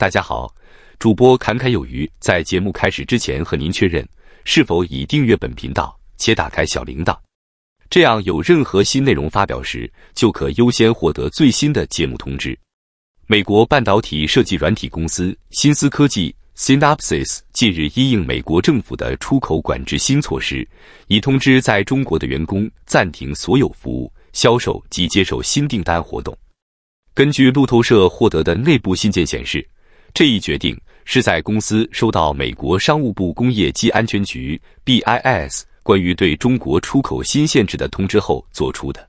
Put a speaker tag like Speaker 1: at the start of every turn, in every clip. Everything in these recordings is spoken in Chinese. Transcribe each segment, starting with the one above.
Speaker 1: 大家好，主播侃侃有余。在节目开始之前，和您确认是否已订阅本频道且打开小铃铛，这样有任何新内容发表时，就可优先获得最新的节目通知。美国半导体设计软体公司新思科技 （Synopsys） 近日因应美国政府的出口管制新措施，已通知在中国的员工暂停所有服务、销售及接受新订单活动。根据路透社获得的内部信件显示。这一决定是在公司收到美国商务部工业及安全局 （BIS） 关于对中国出口新限制的通知后做出的。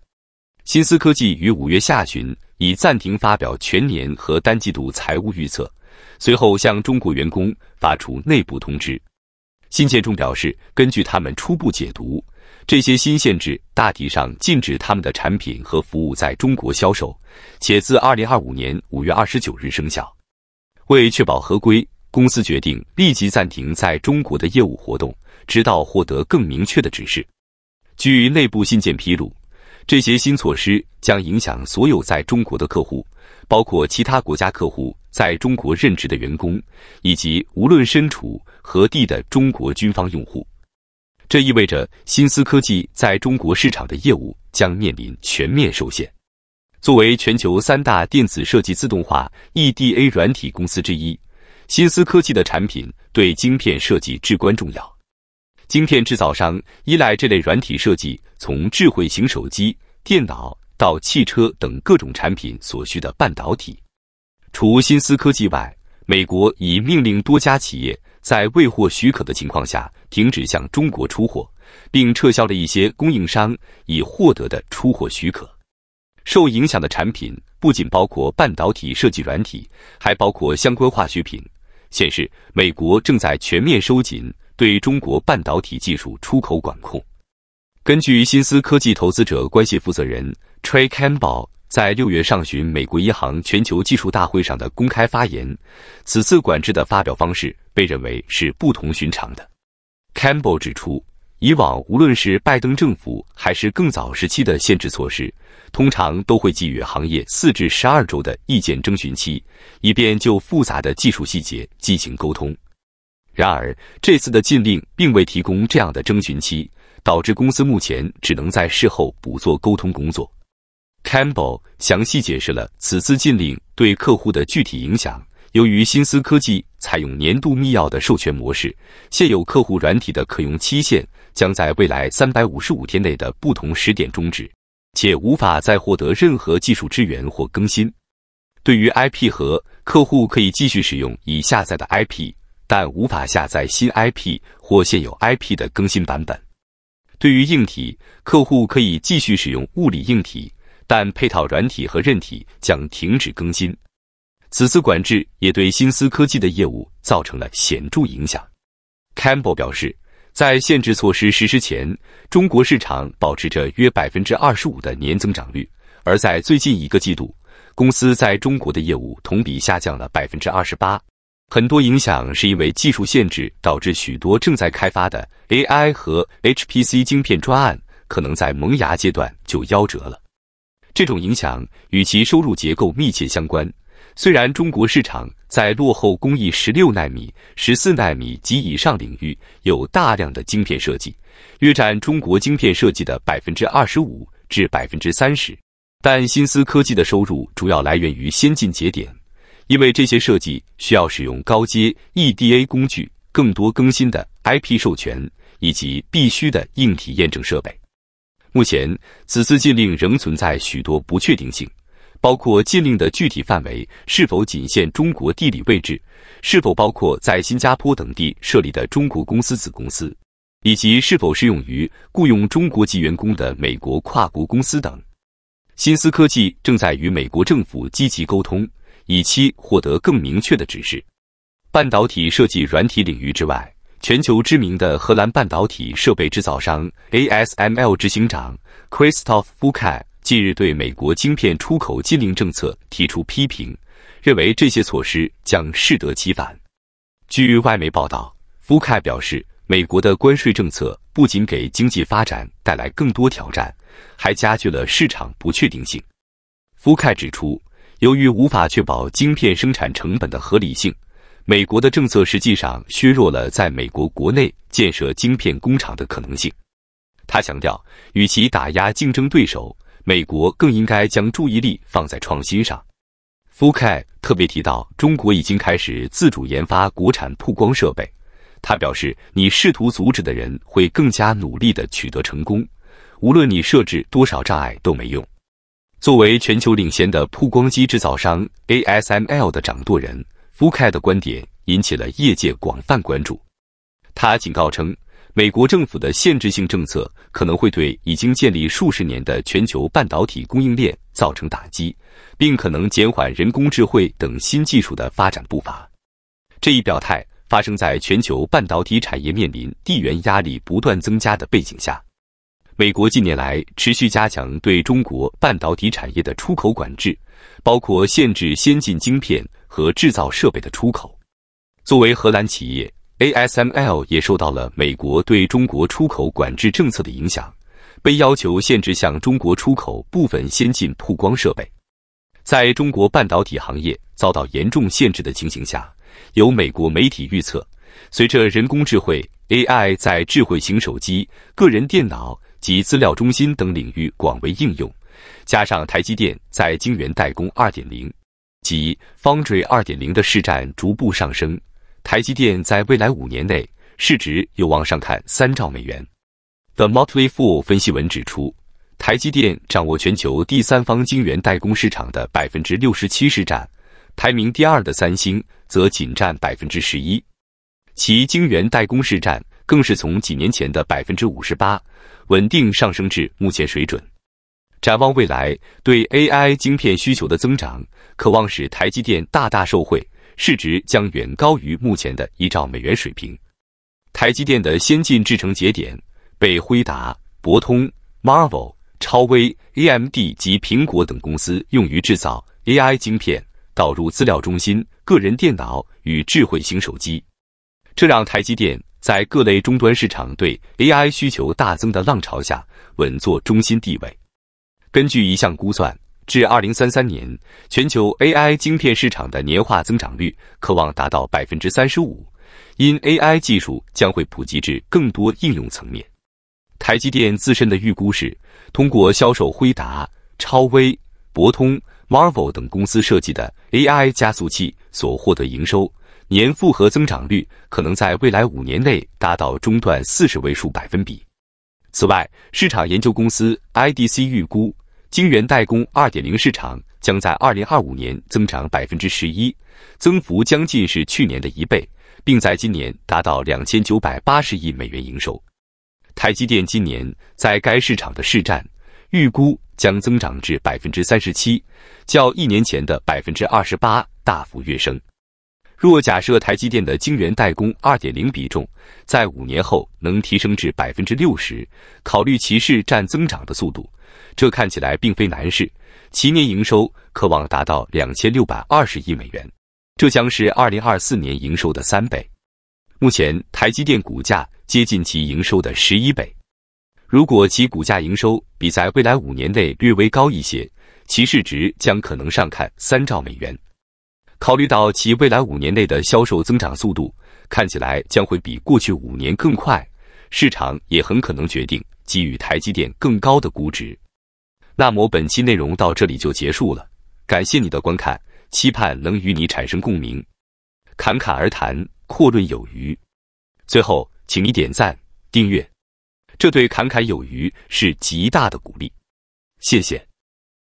Speaker 1: 新思科技于五月下旬已暂停发表全年和单季度财务预测，随后向中国员工发出内部通知。信件中表示，根据他们初步解读，这些新限制大体上禁止他们的产品和服务在中国销售，且自二零二五年五月二十九日生效。为确保合规，公司决定立即暂停在中国的业务活动，直到获得更明确的指示。据内部信件披露，这些新措施将影响所有在中国的客户，包括其他国家客户在中国任职的员工，以及无论身处何地的中国军方用户。这意味着新思科技在中国市场的业务将面临全面受限。作为全球三大电子设计自动化 （EDA） 软体公司之一，新思科技的产品对晶片设计至关重要。晶片制造商依赖这类软体设计，从智慧型手机、电脑到汽车等各种产品所需的半导体。除新思科技外，美国已命令多家企业在未获许可的情况下停止向中国出货，并撤销了一些供应商已获得的出货许可。受影响的产品不仅包括半导体设计软体，还包括相关化学品。显示美国正在全面收紧对中国半导体技术出口管控。根据新思科技投资者关系负责人 Trey Campbell 在六月上旬美国银行全球技术大会上的公开发言，此次管制的发表方式被认为是不同寻常的。Campbell 指出。以往，无论是拜登政府还是更早时期的限制措施，通常都会给予行业四至十二周的意见征询期，以便就复杂的技术细节进行沟通。然而，这次的禁令并未提供这样的征询期，导致公司目前只能在事后补做沟通工作。Campbell 详细解释了此次禁令对客户的具体影响。由于新思科技采用年度密钥的授权模式，现有客户软体的可用期限。将在未来三百五十五天内的不同时点终止，且无法再获得任何技术支援或更新。对于 IP 和客户可以继续使用已下载的 IP，但无法下载新 IP 或现有 IP 的更新版本。对于硬体，客户可以继续使用物理硬体，但配套软体和韧体将停止更新。此次管制也对新思科技的业务造成了显著影响。Campbell 表示。在限制措施实施前，中国市场保持着约百分之二十五的年增长率。而在最近一个季度，公司在中国的业务同比下降了百分之二十八。很多影响是因为技术限制导致许多正在开发的 AI 和 HPC 晶片专案可能在萌芽阶段就夭折了。这种影响与其收入结构密切相关。虽然中国市场在落后工艺十六纳米、十四纳米及以上领域有大量的晶片设计，约占中国晶片设计的百分之二十五至百分之三十，但新思科技的收入主要来源于先进节点，因为这些设计需要使用高阶 EDA 工具、更多更新的 IP 授权以及必须的硬体验证设备。目前，此次禁令仍存在许多不确定性。包括禁令的具体范围是否仅限中国地理位置，是否包括在新加坡等地设立的中国公司子公司，以及是否适用于雇佣中国籍员工的美国跨国公司等。新思科技正在与美国政府积极沟通，以期获得更明确的指示。半导体设计软体领域之外，全球知名的荷兰半导体设备制造商 ASML 执行长 Christof p Bucha。近日，对美国晶片出口禁令政策提出批评，认为这些措施将适得其反。据外媒报道，福凯表示，美国的关税政策不仅给经济发展带来更多挑战，还加剧了市场不确定性。福凯指出，由于无法确保晶片生产成本的合理性，美国的政策实际上削弱了在美国国内建设晶片工厂的可能性。他强调，与其打压竞争对手，美国更应该将注意力放在创新上。f u k a 特别提到，中国已经开始自主研发国产曝光设备。他表示，你试图阻止的人会更加努力地取得成功，无论你设置多少障碍都没用。作为全球领先的曝光机制造商 ASML 的掌舵人 f u k a 的观点引起了业界广泛关注。他警告称。美国政府的限制性政策可能会对已经建立数十年的全球半导体供应链造成打击，并可能减缓人工智慧等新技术的发展步伐。这一表态发生在全球半导体产业面临地缘压力不断增加的背景下。美国近年来持续加强对中国半导体产业的出口管制，包括限制先进晶片和制造设备的出口。作为荷兰企业。ASML 也受到了美国对中国出口管制政策的影响，被要求限制向中国出口部分先进曝光设备。在中国半导体行业遭到严重限制的情形下，有美国媒体预测，随着人工智慧 AI 在智慧型手机、个人电脑及资料中心等领域广为应用，加上台积电在晶圆代工2.0及 Foundry 2.0的市占逐步上升。台积电在未来五年内市值有望上看三兆美元。The Motley Fool 分析文指出，台积电掌握全球第三方晶圆代工市场的百分之六十七市占，排名第二的三星则仅占百分之十一。其晶圆代工市占更是从几年前的百分之五十八，稳定上升至目前水准。展望未来，对 AI 晶片需求的增长，渴望使台积电大大受惠。市值将远高于目前的一兆美元水平。台积电的先进制程节点被辉达、博通、m a r v e l 超威、AMD 及苹果等公司用于制造 AI 晶片，导入资料中心、个人电脑与智慧型手机。这让台积电在各类终端市场对 AI 需求大增的浪潮下，稳坐中心地位。根据一项估算。至二零三三年，全球 AI 芯片市场的年化增长率渴望达到百分之三十五，因 AI 技术将会普及至更多应用层面。台积电自身的预估是，通过销售辉达、超威、博通、Marvell 等公司设计的 AI 加速器所获得营收，年复合增长率可能在未来五年内达到中段四十位数百分比。此外，市场研究公司 IDC 预估。晶圆代工2.0市场将在2025年增长11%，增幅将近是去年的一倍，并在今年达到2980亿美元营收。台积电今年在该市场的市占预估将增长至37%，较一年前的28%大幅跃升。若假设台积电的晶圆代工二点零比重在五年后能提升至百分之六十，考虑其市占增长的速度，这看起来并非难事。其年营收可望达到两千六百二十亿美元，这将是二零二四年营收的三倍。目前台积电股价接近其营收的十一倍，如果其股价营收比在未来五年内略微高一些，其市值将可能上看三兆美元。考虑到其未来五年内的销售增长速度看起来将会比过去五年更快，市场也很可能决定给予台积电更高的估值。那么本期内容到这里就结束了，感谢你的观看，期盼能与你产生共鸣。侃侃而谈，阔论有余。最后，请你点赞、订阅，这对侃侃有余是极大的鼓励。谢谢。